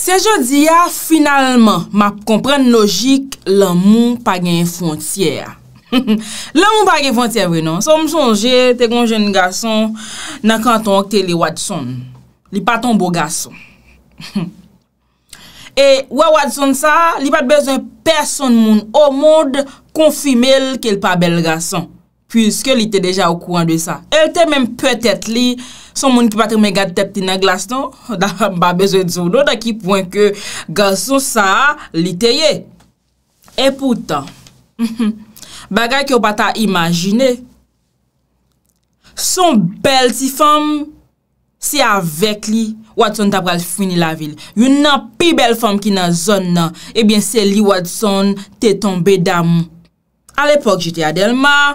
Se je diya, finalman, ma kompren logik la moun pa gen yon fontyer. La moun pa gen fontyer vre nan. So m sonje, te kon jen yon gason, nan kan ton akte li wad son. Li pa ton bo gason. E wawad son sa, li pat bezon person moun o mod konfimel ke l pa bel gason. Piske li te deja ou kouan de sa. El te menm peutet li, son moun ki patre mè gade tepti nan glas non? non, da mba bezwe dzonon, da ki pwen ke gason sa, li te ye. E poutan, bagay ki ou pata imajine, son bel si fèm, si avek li, wad son tapal fwini la vil. Yon nan pi bel fèm ki nan zon nan, ebyen eh se li wad son, te tombe dam. Al epok jite Adelma,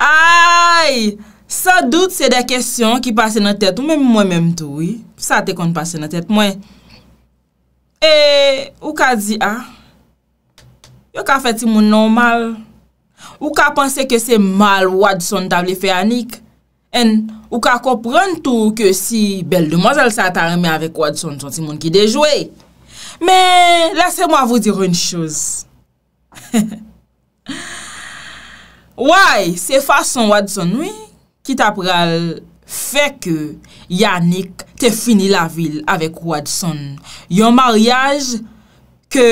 Ay, sa dout se de kesyon ki pase nan tèt ou mwen mwen mwen mwen tou, oui, sa te kon pase nan tèt mwen. E, ou ka di a, ah? yo ka fè ti moun normal, ou ka panse ke se mal wad son tabli fè anik, en, ou ka kopren tou ke si bel de mazal sa ta reme avèk wad son, son ti moun ki de jwe. Men, lase mwa vou diroun chouz. Ouay, se fason Watson, oui, ki ta pral fe ke Yannick te fini la vil avek Watson. Yon mariage ke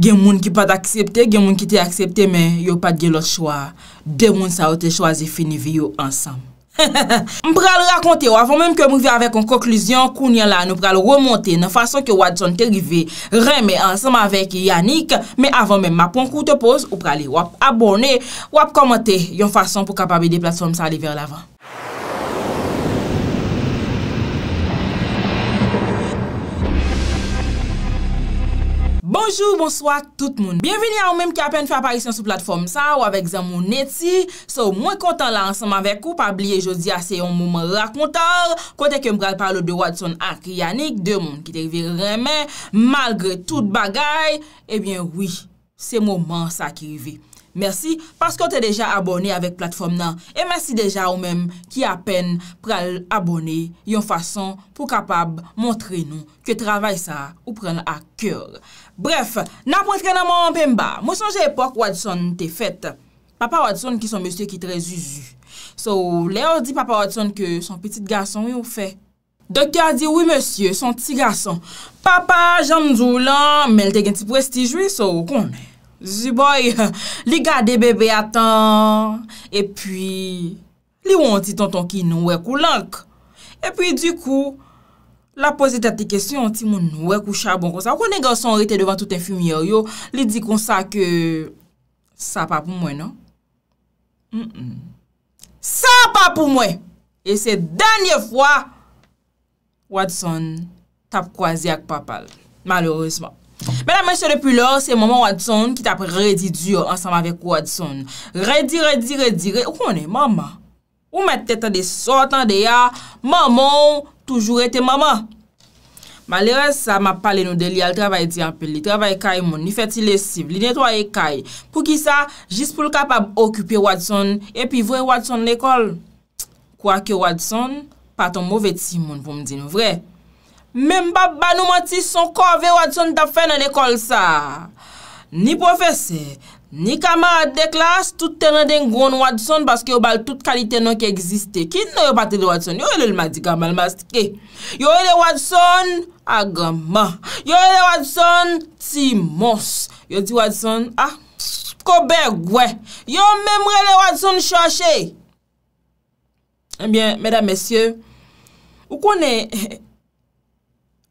gen moun ki pa t'aksepte, gen moun ki te aksepte, men yo pa de lor chwa. De moun sa ou te chwa, ze fini vi yo ansam. Mpral rakonte ou avon menm ke mou vi avek Konklusyon kounyen la nou pral remonte Nan fason ke wad son terive Reme ansenman vek Yannick Men avon menm ma ponk ou te pose Ou prale wap abone Wap komote yon fason pou kapabe de plat Som sa li ver lavan Bonjou, bonsoit tout moun. Bienveni a ou mèm ki apen fè aparisyon sou platform sa ou avèk zè moun eti. Sou mwen kontan la ansèm avèk ou pabliye jodi asè ah, yon moun mèm rakontar. Kote ke m pral parlo de wad son akriyanik, dè moun ki te vi remè, malgre tout bagay, ebyen eh wè, se moun mèm sa ki vi. Mersi, paskou te deja abone avèk platform nan. E mersi deja ou mèm ki apen pral abone yon fason pou kapab montre nou. Ke travay sa ou pren a kèr. Bref, nan pwentre nan moun pè mba, mwen sonje epok wadison te fèt. Papa wadison ki son monsye ki trez uzu. Sou, lè ou di papa wadison ki son petit gason yon fè. Dokte a di, wè monsye, son ti gason. Papa, jan mzou lan, mèl te gen ti prestij wè, sou konè. Ziboy li gade bebe atan e pi li won ti tonton ki nou wek ou lank. E pi di kou la pozitati kesyon ti moun nou wek ou chabon kon sa. Kone gen son rete devan touten fimi yo yo li di kon sa ke sa pa pou mwen no? Sa pa pou mwen! E se denye fwa wad son tap kwa zi ak papal malorosman. Men a men se depi lor, se maman Watson ki tap redi dyo ansanm avek Watson. Redi, redi, redi, redi, ou konen maman? Ou men tete de sotan de ya, maman, toujou rete maman? Maleres sa, ma pale nou de li al travay di anpe, li travay kay moun, li feti lesiv, li netway kay. Pou ki sa, jis pou l kapab okupi Watson, epi vwe Watson l ekol. Kwa ke Watson, paton mou veti moun pou mdi nou vwe. Mem ba ba nou mati son ko ave wadson da fe nan ekol sa. Ni profese, ni kamar de klas, tout tenan den goun wadson baske yo bal tout kalite nan ki egziste. Ki nou yo pati de wadson? Yo e lel madiga malmastike. Yo e lel wadson agama. Yo e lel wadson timos. Yo di wadson a ah, pskobe gwe. Yo mem re lel wadson chashe. Ebyen, eh medan mesye, ou konen ehe,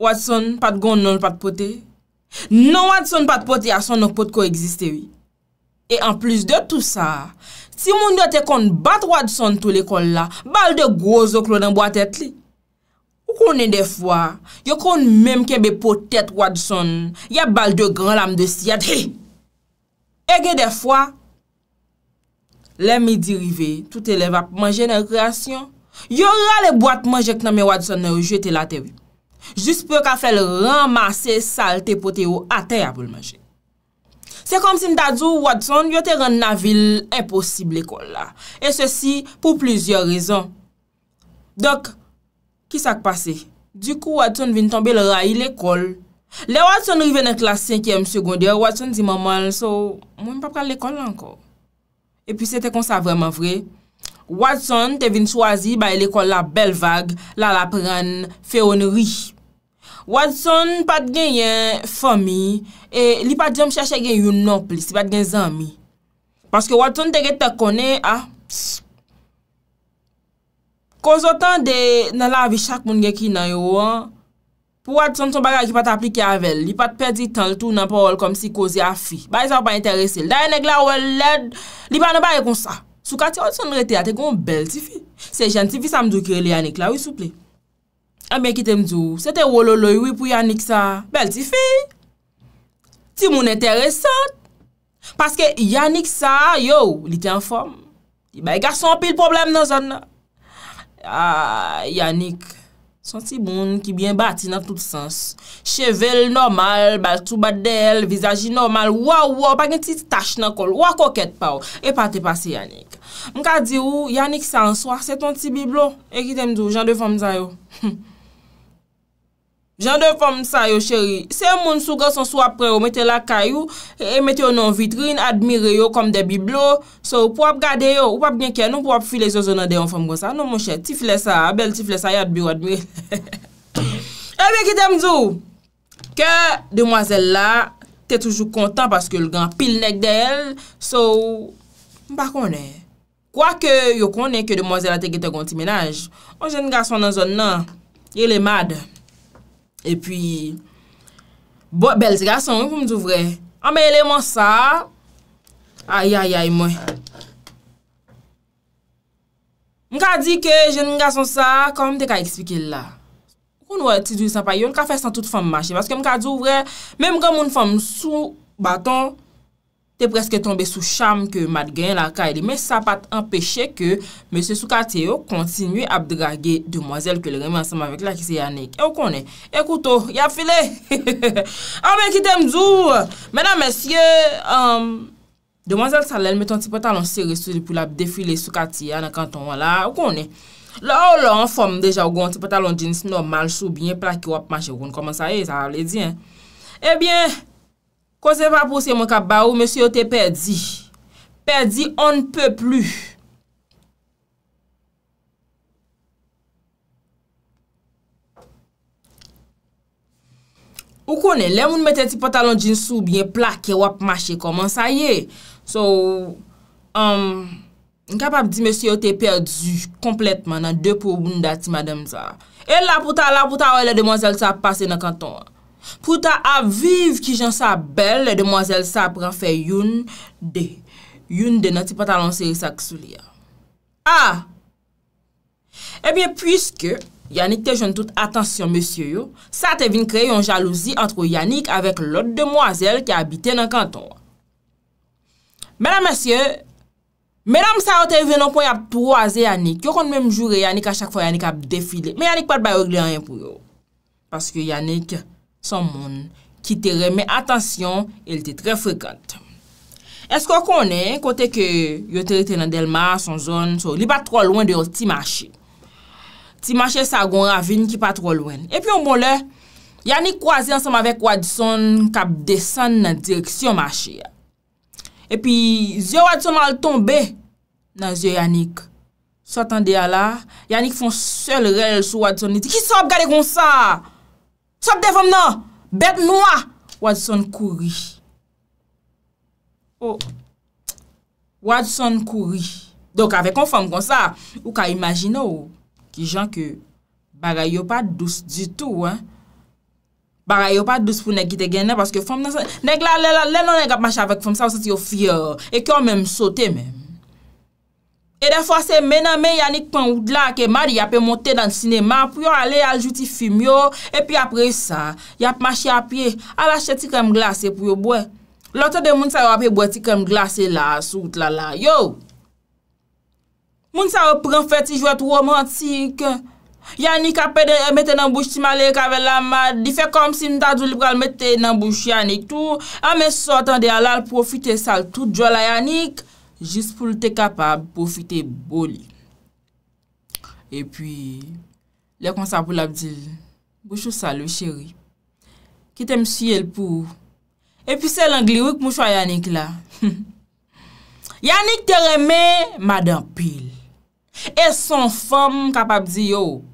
Wadson pat goun nan pat pote, nan wadson pat pote a son nan pot ko egziste wi. E an plus de tout sa, si moun de te kon bat wadson tou le kon la, bal de gwozo klo nan bwa tet li. Ou konen defwa, yo kon menm kebe potet wadson, ya bal de gran lam de siyat. E gen defwa, le mi dirive, tout eleva pou manje nan reasyon, yo rale bwa tmanje kon nan me wadson nan rejete la tewi. Jus pe ka fel ramase sal te pote yo a te apol manje. Se kom sin dadzo Watson yote ren na vil imposible ekol la. E se si pou plizyor rezon. Dok, ki sak pase? Du kou Watson vin tombe l ra il ekol. Le Watson rivene klas 5e msegondye, Watson di maman, so mwen pa pral ekol anko. E pi se te kon sa vreman vre. Watson te vin chwazi bay l ekol la bel vag la la pran feyonri. Wad son pat gen yen fomi, e li pat jom chache gen yon nop li, si pat gen zami. Paske wad son te gen tekone, a, ah, psst. Koz o tan de nan la avi chak moun gen ki nan yo an, pou wad son ton bagay ki pat aplike avel, li pat pedi tan l tou nan pa ol kom si kozi a fi. Bay zan e pa interese, l daye neg la ou el led, li pa nan bagay kon sa. Sou kati wad son rete a, te kon bel ti fi. Se jen ti fi sa mdou kire le anek la, wisouple. Ambe ah, ekite mdou, se te wololo yoi pou Yannick sa, bel ti fi, ti moun enteresan, paske Yannick sa, yo, li te anform, li bay gason pil problem nan zan nan. A, ah, Yannick, son ti bon ki bien bati nan tout sens, chevel normal, baltou badel, vizaji normal, waw waw, pa gen ti tache nan kol, wakoket e pa ou, e pati pasi Yannick. Mka di ou, Yannick sa ansoa, se ton ti biblo, ekite mdou, jan de fom za yo. Jan de fom sa yo cheri, se yon moun sou gwa son sou apre yo, mette la kayo, e, e mette yo nan vitrine, admire yo kom de biblo, sou pou ap gade yo, ou ap genken, ou pou ap file zo zonan de yon fom gwa sa. Non monshe, tifle sa, bel tifle sa yad biro admire. Ebe ki tem zou, ke demwazel la, te toujou kontan paske lgan pil nek de el, sou, mba konen. Kwa ke yon konen ke demwazel la te gete konti menaj, o jen gason nan zon nan, ye le made. E pi, bel se gason yon pou m di ouvre. Ame ah, eleman sa, aye aye aye mwen. M ka di ke jen m gason sa, kon m te ka ekspike la. M kon wè ti di san pa yon, m ka fè san tout fèm machè, baske m ka di ouvre, mè m kon m fèm sou baton, m kon m fèm sou baton, Te preske tombe sou cham ke mat gen la kaydi. Men sa pat empeshe ke mese Soukati yo kontinu ap drage demwazel ke le reme ansama vek la ki se yanek. E ou konen? E koutou, oh, ya file! A men ki tem zou! Menan mese, demwazel Salen meton ti patalon seri pou la defile Soukati ya nan kanton. Ou konen? La ou oh, la, an form deja ou gon, ti patalon jeans normal soub, yon plak yo ap mache ou gon. Koman sa e, sa ale dien? E eh bien, e bien, Kwa se pa pwose mwen kap ba ou, oh, mwen se yo te perdi. Perdi, on ne pe plu. Ou konen, lè moun mette ti patalon jinsou, byen plake, wap mache koman, sa ye. So, mwen um, kap ap di mwen se yo te perdi, kompletman, nan depo ou bunda ti madame za. E la pou ta, la pou ta, wè le demonsel sa pase nan kanton wè. Prouta aviv ki jan sa bel, le demwazel sa pran fe yon de. Yon de nan ti pata lanse yon sa ksou liya. Ha! Ebyen eh pwiske, Yannick te joun tout atensyon mwesye yo, sa te vin krey yon jalouzi antro Yannick avèk lot demwazel ki abite nan kanton. Mèdam mwesye, mèdam sa yon te venon pou yap tro aze Yannick. Yon kon mèm joure Yannick a chak fwa Yannick ap defile. Mè Yannick pat bè yon glen yon pou yo. Paske Yannick... Son moun ki te reme atasyon, el te tre frekant. Esko konen, kote ke yote rete nan Delma, son zon, so li pa tro lwen de yo Timache. Timache sa goun ravine ki pa tro lwen. E pi yo moun bon le, Yannick kwa zi ansam avek wadison kap desen nan direksyon mwache. E pi, zye wadison al tombe nan zye Yannick. Sotan de ya la, Yannick fon sel rel sou wadison. Ni ti ki sob gade kon sa! Sop de fom nan, bet mou a, wad son kouri. O, wad son kouri. Donk ave kon fom kon sa, ou ka imagine ou, ki jan ke bagay yo pa douz di tou, an. Bagay yo pa douz pou nek ite gennen, paske fom nan se, nek la le la, le nan nek ap mache avek fom sa, ou se ti yo fiyo, e ki yo menm sote menm. E de fwa se menan men Yannick pen wout la ke mari yape monte dan sinema pou yo ale aljouti film yo. E pi apre sa, yape machi apye, alache ti kem glase pou yo bwe. Lote de moun sa yo apre bwe ti kem glase la, sout la la. Yo! Moun sa yo pren feti jwet romantik. Yannick ape de emete nanbouj ti male kavel la ma. Di fe kom si mtadou lipre almete nanbouj Yannick tou. A me sotan de alal profite sal tout jwela Yannick. Jis pou lte kapab pou fite bol. E pi, lè kon sa pou l'Abdil. Bouchou salou, chéri. Kite msye l pou. E pi sel an glirouk mou chwa Yannick la. Yannick te reme madan pil. E son fom kapab di yo.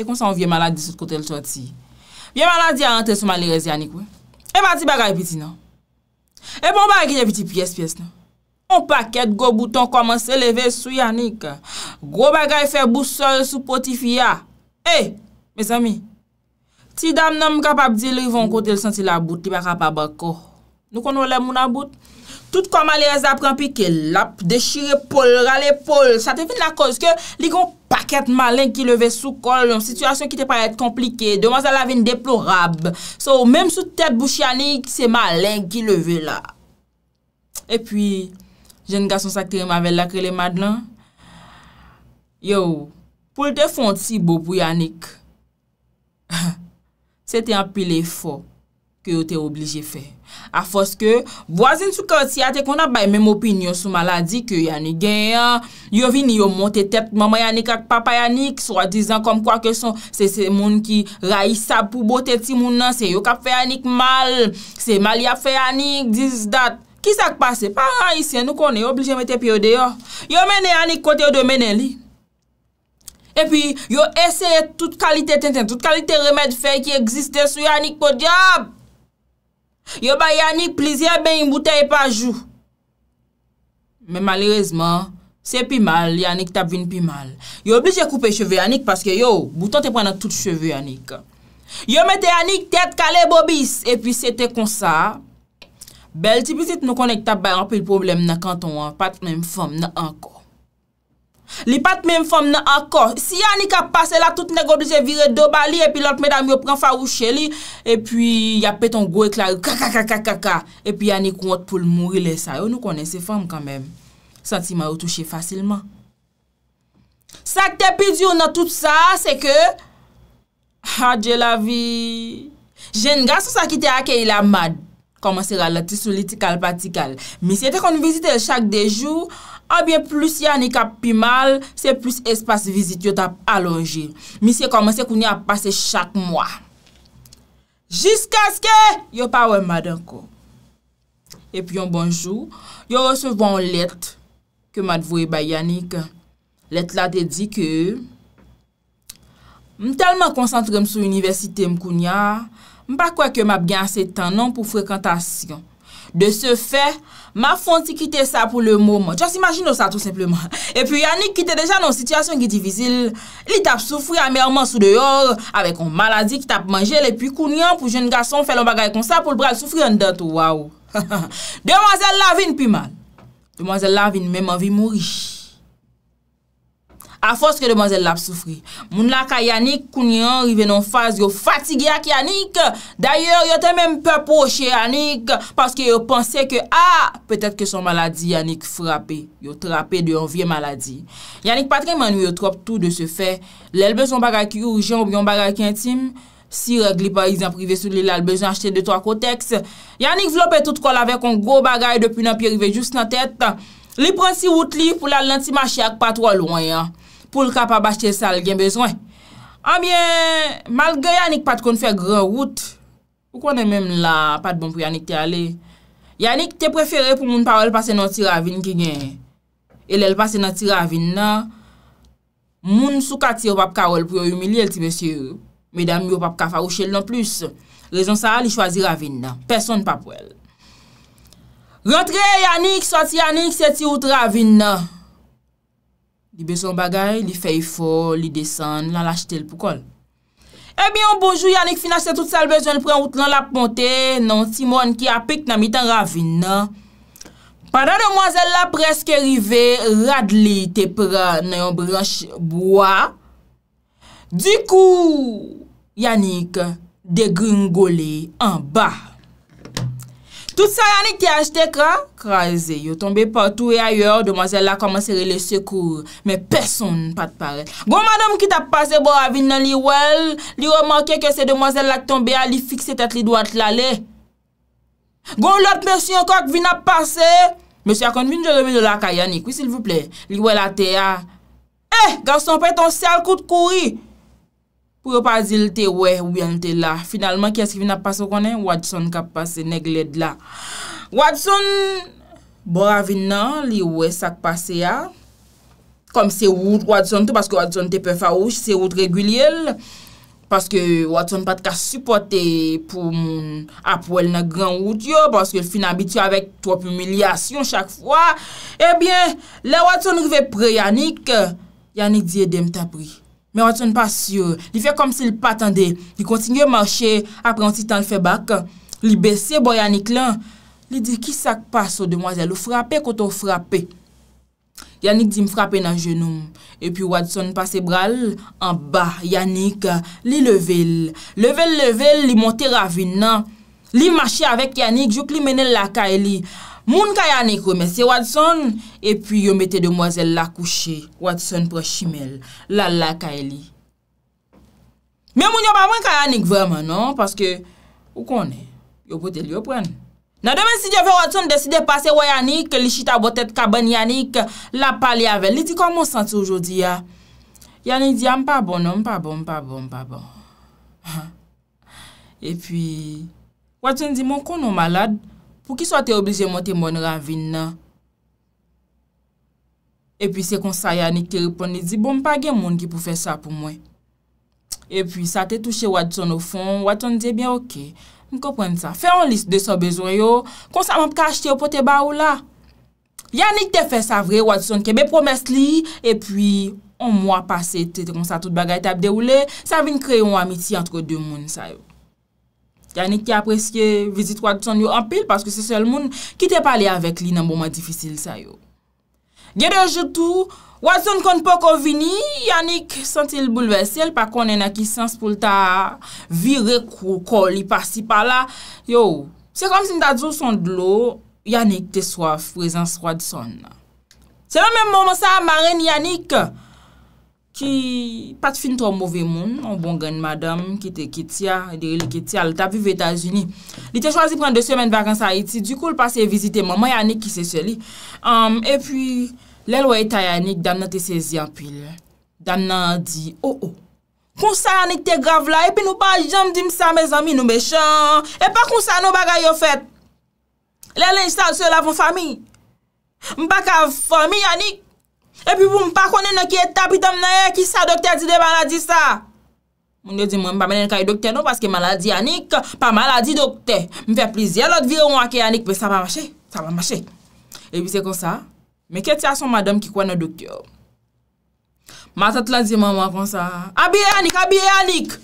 E kon sa yon vie maladi sot kote l choti. Vie maladi a ante sou malirezi, Yannick, we. E pati bagay piti, nan. E bon bagay genye piti piyes piyes, nan. On paket go bouton koman se leve sou, Yannick. Go bagay fe bout sor sou potifi ya. E, mes ami, ti dam nan m kapap di li yon kote l senti la bout ki baka pa bako. Nou kon wole moun la bout? Tout kwa ma li reza pran pi ke lap, dechire pol, rale pol, sa te fin la koz ke li gon paket malen ki leve sou kol, yon situasyon ki te pare ete komplike, dewa sa la ven deplorab. So, menm sou tep bouchi Yannick, se malen ki leve la. E pi, jen gason sakri mavel la krele madlan, yo, pou l te font si bo pou Yannick, se te apile fok. ke yo te oblije fe. A fos ke, vwazin sou kot si ate kon ap bay menm opinyon sou maladi ke yoni genyan, yo vini yo monte tep mama yonik ak papa yonik, sou a dizan kom kwa keson, se se moun ki rayisa pou bote ti moun nan, se yo kap fe yonik mal, se mal ya fe yonik, this, that. Ki sak pase? Paran isen, nou kon e oblije me tep yo deyo. Yo mene yonik kote yo de mene li. E pi, yo eseye tout kalite tenten, tout kalite remèd fe ki egziste sou yonik po diyab. Yo ba Yannick, plizye ben yon bouteye pa jou. Men malerezman, se pi mal, Yannick tap vin pi mal. Yo oblije koupe cheve Yannick, paske yo, boutan te pren nan tout cheve Yannick. Yo mette Yannick, tet kale bobis. E pi se te konsa, bel tipisit nou konen ki tap bayan, apil problem nan kanton, pat men fom nan anko. Li pat mèm fòm nan ankor. Si anik ap pase la, tout negoblize vire doba li, epi lont mèdam yo pran farouche li, epi yapet an gou ek la, kakakakakaka, epi anik wot pou lmouri le sa. Yo nou konen se fòm kanmèm. Sa ti ma yo touche fasilman. Sa k te pidyon nan tout sa, se ke, ha dje la vi. Je nga sou sa ki te ake ila mad. Koman se ralatisou li tikal patikal. Mi se te konu vizite chak de jou, Abyen plus Yannick ap pimal, se plus espas vizit yo tap alonje. Mi se komanse kouni ap pase chak mwa. Jiska ske, yo pa wè madanko. Epi yon bonjou, yo recevon let ke m advouye bay Yannick. Let la dedike, ke m telman konsantre m sou universite m kouni a, m pa kwa ke m ap gen ase tanon pou frekantasyon. De se fe, Ma fonte ki te sa pou le mouman. Jase imagine yo sa tout sepleman. E pi Yannick ki te deja nou sityasyon ki divizil. Li tap soufri amèrman sou deyor. Awe kon maladi ki tap manje. Li pi kounyan pou jen gason felon bagay kon sa. Pou l bral soufri an dè tout wawou. Demoiselle Lavigne pi man. Demoiselle Lavigne mèman vi mouri. A fos ke deman zel lap soufri. Moun la ka Yannick kounyan rive nan faz yo fatige ak Yannick. Daye yo te menm pe poche Yannick. Paske yo pense ke a, ah, petet ke son maladi Yannick frape. Yo trape de yon vie maladi. Yannick patre manou yo trop tou de se fe. Le lbezon bagay ki oujian ou bion bagay ki intim. Si regli parizan prive sou li la lbezon achete de to ak o teks. Yannick vlo pe tout kol ave kon gro bagay depi nan pi rive jous nan tet. Li pransi wout li pou la lenti machi ak patwa lwen ya. pou l ka pa bache sa l gen bezwen. Anbyen, malge Yannick pat kon fè gran wout, pou kon en menm la pat bon pou Yannick te ale, Yannick te preferè pou moun pa wèl pase nan ti ravine ki gen. E lèl pase nan ti ravine nan, moun sou ka ti wap ka wèl pou yon yomilèl ti, mèsyè, mèdèm yon wap ka farouche l nan plus. Rezon sa al yi chwazi ravine nan, person pa pou el. Rontre, Yannick, sa ti Yannick se ti wout ravine nan. Li bezon bagay, li fey fo, li desen, nan lachite l pou kol. Ebyon bonjou Yannik finase tout sal bezon pou yon outlan la ponte, nan Simon ki apik nan mitan ravina. Padan demwazel la preske rive, radli te pra nan yon branche bwa. Dikou Yannik degringole an ba. Dout sa Yannick ti achete ka? Kraze, yo tombe portou e ayor, demoiselle la komanse rele secour. Me person pa te pare. Gon madame ki ta pase bo avin nan li wel, li remanke ke se demoiselle la tombe a li fikse tete li doat lale. Gon lot mersi anka kvin a pase, mese a konvin jeremen do la ka Yannick. Oui, s'il vous plait, li wel a te ya. Eh, garson pe ton sel kout kouri! Pou yo pa zil te we, ouyan te la. Finalman, kya skifina pa so konen, wadison ka pase negled la. Wadison, bo avina, li we sak pase ya. Kom se woud wadison tou, paske wadison te pe fa ouj, se woud regwilyel. Paske wadison pat ka supporte pou apwel na gran woud yo, paske fina bitu avek top umilyasyon chak fwa. Ebyen, le wadison rive pre Yannick, Yannick diye dem ta priy. Men oh, Watson pa syur, li fey kom si li patande, li kontinye manche apren si tan li fe bak, li besye bo Yannick lan, li di ki sak pa sou demwazel, ou frape koto frape. Yannick di m frape nan jenoum, epi Watson pase bral, an ba, Yannick li level, level, level, li monte ravine nan, li manche avek Yannick, jok li mene laka e li. Moun ka Yannick ome, se Watson e pi yo mette demwazel la kouche, Watson pro shimel, la la ka e li. Me moun yo pa mwen ka Yannick veman, no, paske, ou kon e, yo pote li yo pren. Nan demen si diyo fe Watson deside pase woy Yannick, li chita botet kaban Yannick, la pale ave. Li di kon monsansi oujodi ya, Yannick di, a ah, mpa bon, a non, mpa bon, mpa bon, mpa bon, mpa bon. E pi, Watson di, mwen kon ou malade? pou ki sa te oblize mwen te mwen ravin nan. E pi se kon sa yani te ripon, ni di, bon, pa gen moun ki pou fe sa pou mwen. E pi sa te touche wadison ou fon, wadison diye, eh bien, ok, mi kopwen sa. Fe yon list de sa bezon yo, kon sa mwen pe ka achete yo pou te ba ou la. Yani te fe sa vre, wadison kebe promes li, e pi, an mwa pase, te kon sa tout bagay tab de ou le, sa vin kre yon amiti antre ou de moun sa yo. Yannick ki apreske vizit wadison yo anpil paske se sel moun ki te pale avek li nan boma difisil sa yo. Gede joutou, wadison kon poko vini, Yannick sentil boulevesel pa kon en aki sens pou ta vire kou kol li pasi pala. Yo, se kom si n ta djou son dlo, Yannick te swaf rezen wadison. Se nan men mouman sa, ma ren Yannick, ki pat fin to mouve moun, an bon gen madam, ki te kitia, li ta vive Etats-Unis. Li te chwazi pren de semen vakan sa Haiti, du koul pase yi vizite, maman Yannick ki se seli. E pi, lèl wè yi ta Yannick, dan nan te sezi apil. Dan nan di, oh oh, kon sa Yannick te grav la, e pi nou pa jom dim sa, mez ami nou mechan, e pa kon sa nou bagay yo fet. Lèl en san se la von fami, mbak av fami Yannick. Epi pou m pa konen nou ki etta pitam nanye, ki sa dokte a di de baladi sa. Moun de di mwen pa menen kaye dokte nou, paske maladi Anik, pa maladi dokte. Mwen fe plizye lout vye ou anke Anik, pe sa pa mache, sa pa mache. Epi se kon sa, me keti a son madam ki kwa nan dokte yo. Matat la di mwen mwen kon sa. Abie Anik, abie Anik!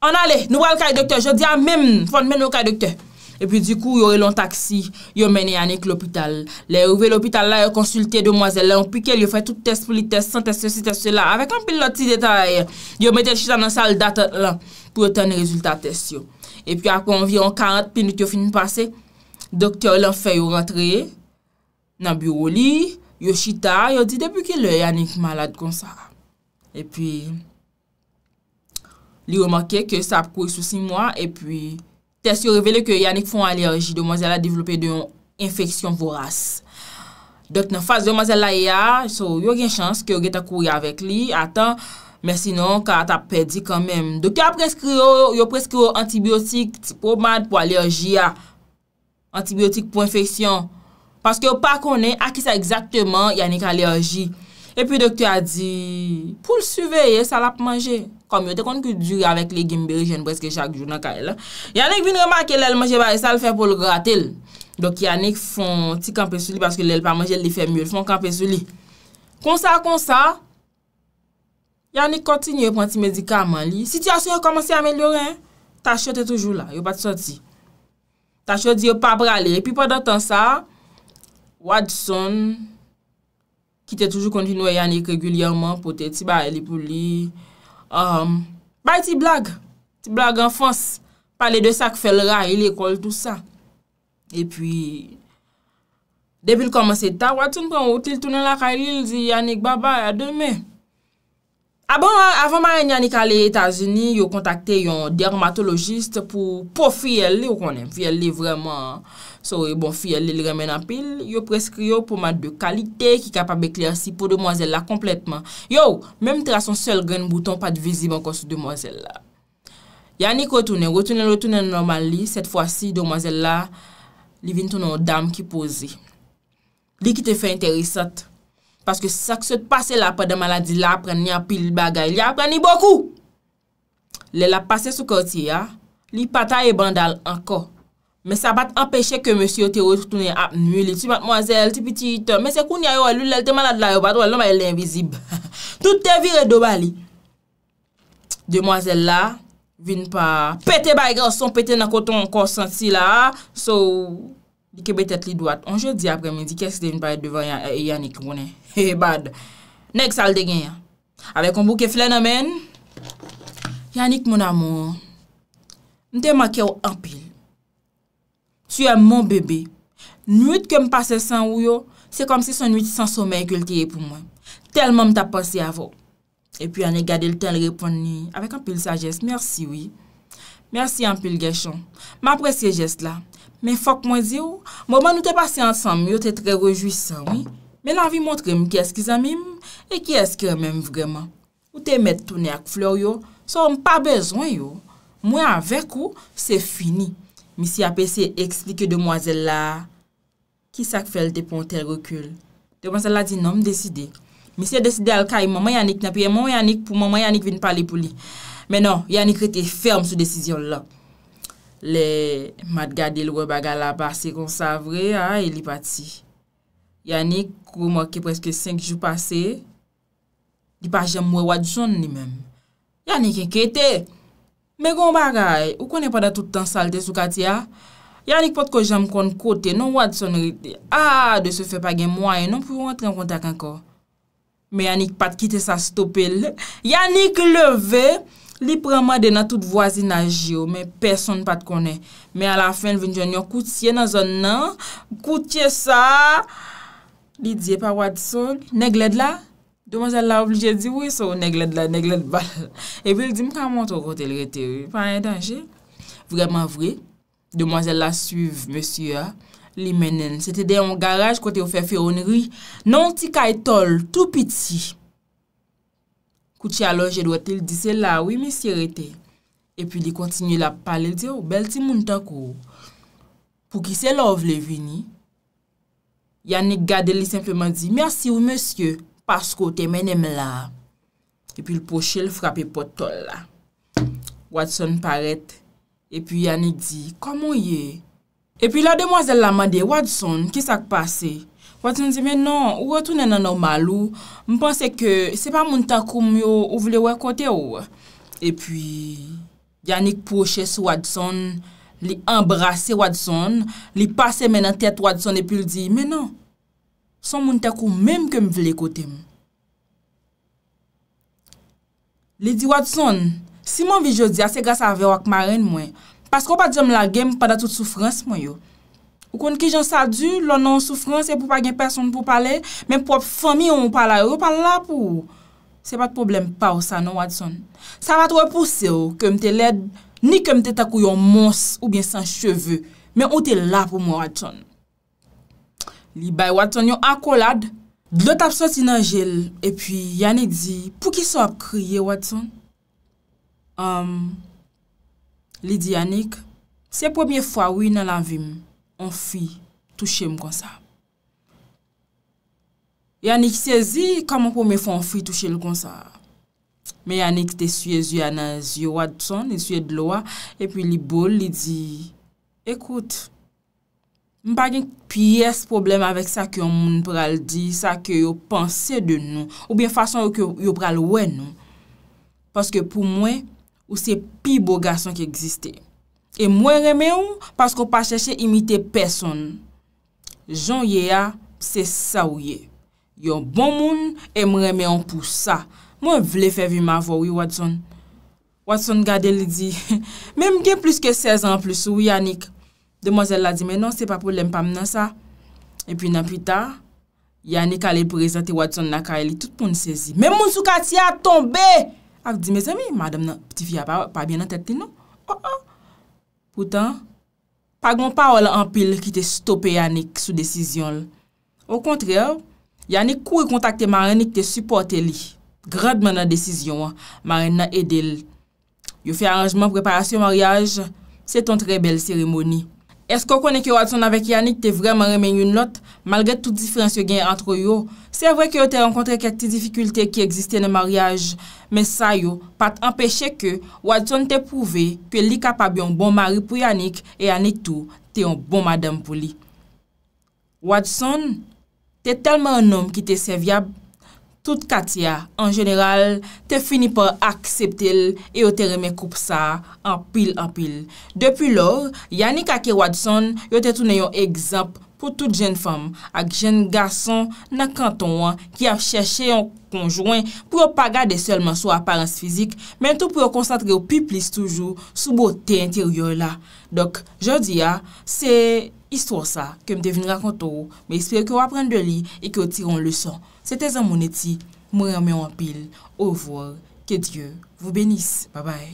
An ale, nou wal kaye dokte, je di an men, fon men ou kaye dokte. E pi di kou yo re lon taksi, yo mene Yannick l'opital. Le ouve l'opital la, yo konsulte domoazel la, yo pike yo fay tout test pou li test, 100 test, 100 test, 100 test la, avèk an pil loti detayè, yo mette Chita nan sal datat lan, pou yo ten rezultat test yo. E pi akon viran 40 pinout yo finin pase, doktor lan fè yo rentre, nan biro li, yo Chita, yo di debi ke le Yannick malade kon sa. E pi, li yo manke ke sa ap kou yon sou 6 mwa, e pi, test yo revele ke yon ek fon alerji, do manzela devlope de yon infeksyon voras. Dok nan faz do manzela e a, so yo gen chans ke yo gen ta kouri avek li, ata, men sinon ka ta pedi kanmen. Dok yo preskrio antibiotik, ti pou mad pou alerji a, antibiotik pou infeksyon, paske yo pa konen akisa akisa ekzakteman yon ek alerji. Epi doktya di, pou l suveyye, salap manje. Komyo, te konti ki dure avèk le gimberi jen brezke chak joun an kare la. Yannik vin remake lèl manje bari, sal fe pou l gratel. Dok yannik fon ti kampe sou li, paske lèl pa manje lèl fe mye, lèl fon kampe sou li. Konsa konsa, yannik kontinye pon ti medikaman li. Sityasyon yon komanse amelioren, tachot e toujou la, yon pati soti. Tachot yon pati brale, epi podan tan sa, wad son... ki te toujou kontinwe Yannick regulyanman, pote ti ba elipou li. Um, Bay ti blag, ti blag an fons, pale de sak fel ray, el ekol tout sa. E pi, debil komanse ta, watoun pou an outil tou nan la karyil, di Yannick baba ya deme. A ah bon, ah, avon ma en yani kalè Etasuni, yo kontakte yon dermatologiste pou pou fiyel li, ou konen fiyel li vreman, sori, eh, bon fiyel li li remen apil, yo preskrio pou mwen de kalite ki kapabèk lè si pou demoisella kompletman. Yo, mèm te la son sel gren bouton pat visible konsu demoisella. Yani kotounen, rotounen rotounen normal li, set fwa si demoisella li vintounen o dam ki pozi. Li ki te fè interesat. Paske sak se te pase la pa de maladi la apren ni apil bagay. Li apren ni bokou. Le la pase sou kotye ya. Li pata e bandal anko. Me sa bat empeshe ke monsi yo te rotounen ap nye li. Si matmwazel, ti pitit, mese koun ya yo alu lel te malad la yo patou. Alon ba el le envizib. Tout te vire doba li. De mwazel la, vin pa pete bagay. Son pete nan koton konsensi la. So, li kebetet li doat. On je di apre mi di kes se de vin pa et devan yanik mounen. He he bad Nèk sal de gen ya Awe kon bouke flè nan men Yannik moun amou Nte makè ou anpil Su yè moun bebe Nwit ke m pase san ou yo Se kom si son witi san somè E kulti e pou mwen Telman m taposi avò E pi ane gade l tel repon ni Awek anpil sajes, mersi wè Mersi anpil gèchon M apresye jès la Mè fok mwen di ou Mouman nou te pase ansan M yo te tre rejousan wè Men anvi montre mi ki eskizan mim e ki eskizan mèm vreman. Ou te met toune ak fleur yo, sou m pa bezon yo. Mwen anvek ou, se fini. Misye apese eksplike demwazel la, ki sak fel te pon tel rekyol. Demwazel la di, nan m deside. Misye deside al kaye, maman Yannik napye, moun Yannik pou maman Yannik vin pale pou li. Men an, non, Yannik rete ferm sou desisyon la. Le madgade lwe baga la basi kon savre, yani e pati. Yannik, kou mwake preske 5 jou pase, di pa jem mwwe wad joun ni mem. Yannik enkete, me goun bagay, ou konen pa da toutan salte sou kati ya, Yannik pat ko jem kon kote, non wad son rite, a, de se fe pagen mwaye, non pou yon entren kontak anko. Me Yannik pat kite sa stopel, Yannik leve, li prama dena tout vwazi na jyo, me person pat konen, me ala fen vin joun yon koutye nan zon nan, koutye sa, a, Li diye pa wad sol, negled la. Domozele la oblije di, wè so, negled la, negled bal. E pi li di, mkan mwanto kote l rete, wè, pan yon danje. Vreman vre, domozele la suyv, msye, li menen. Sete de yon garaj kote yon fefe yon ri. Non ti kay tol, tou piti. Kouti aloje, dwete li di, se la, wè, mi si rete. E pi li kontinye la pale, li di, wè, oh, bel ti moun ta kou. Pou ki se lov le vini. Yannick gade li simplement di, mersi non, ou monsye, pasko te menem la. E pi l poche l frape potol la. Watson paret, e pi Yannick di, komon ye? E pi la demwazel la mande, Watson, kisak pase? Watson di, menon, ou wotounen an normal ou? Mpense ke, se pa moun takou myo, ou vle wakote ou? E pi, Yannick poche sou Watson, li embrase Watson, li pase menan tet Watson, e pi l di, menon, Son moun te kou mèm ke m vile kote m. Ledi wad son, si m an vi jodi ase gas avè wak ma ren mwen, pasko pa di yon m lage m pa da tout soufrans mwen yo. Ou kon ki jon sa du, lò nan soufrans e pou pa gen person pou pale, men prop fami yon mou pale, yo pale la pou. Se pat problem pa ou sa nou wad son. Sa vat wè pou se yo ke m te led, ni ke m te te kou yon mons ou bien san cheve, men ou te la pou m wad son. Li bay waton yon akolad, blot ap soti nan jel, epi Yannick di, pou ki so a kriye waton? Um, li di Yannick, se pwemye fwa wina la vim, an fi touche m kon sa. Yannick se zi, kaman pwemye fwa an fi touche l kon sa. Me Yannick te suye zi anan zi waton, ni e suye dlo wa, epi li bol li di, ekout, Mpa gen pyes problem avèk sa ke yon moun pral di, sa ke yon panse de nou, ou bien fason yon pral wè nou. Paske pou mwen, ou se pi bo gason ki egziste. E mwen reme ou, paske ou pa chèche imite person. Joun ye a, se sa ou ye. Yon bon moun, em reme ou pou sa. Mwen vle fevi ma vò, wè watson. Watson gade li di, mwen gen plus ke 16 an plus, wè wyanik. Demozel la di menon, se pa poulem pa menan sa. E pi nan pi ta, Yannick a le prezente wad son nakay li, tout pou ni sezi. Men moun sou kati a tombe! Ak di men zemi, madan nan ptifi a pa bien nan tete nan. Oh oh! Poutan, pagman pa wala an pil ki te stope Yannick sou desisyon. Ou kontriyo, Yannick kou yu kontakte Marenik te supporte li. Grad menan desisyon, Maren na edel. Yo fey aranjman preparasyon maryaj, se ton trebel seremoni. Esko konen ki Watson avek Yannick te vreman remen yon lot, malre tout diferans yo gen antro yo, se vre ki yo te renkontre ket ti difikulte ki egziste ne mariage, men sa yo pat empeshe ke Watson te pouve ke li kapab yon bon mari pou Yannick e Yannick tou te yon bon madame pou li. Watson, te telman yon nom ki te seviab, tout kati ya, an jeneral, te fini pa akseptel e yo te reme koup sa an pil an pil. Depi lor, Yannick Akewadson yo te toune yon egzamp pou tout jen fam ak jen gason na kanton wan ki a cheshe yon konjouen pou yo pa gade selman sou aparense fizik, men tou pou yo konsantre yo pi plis toujou sou bo te enteryor la. Dok, jodi ya, ah, se... Istwa sa, kem devin rakonto ou, me espere ke wapren de li, e ke otiron luson. Sete zan mouneti, moun ramye wapil. Ovo, ke Diyo, vou benis. Babay.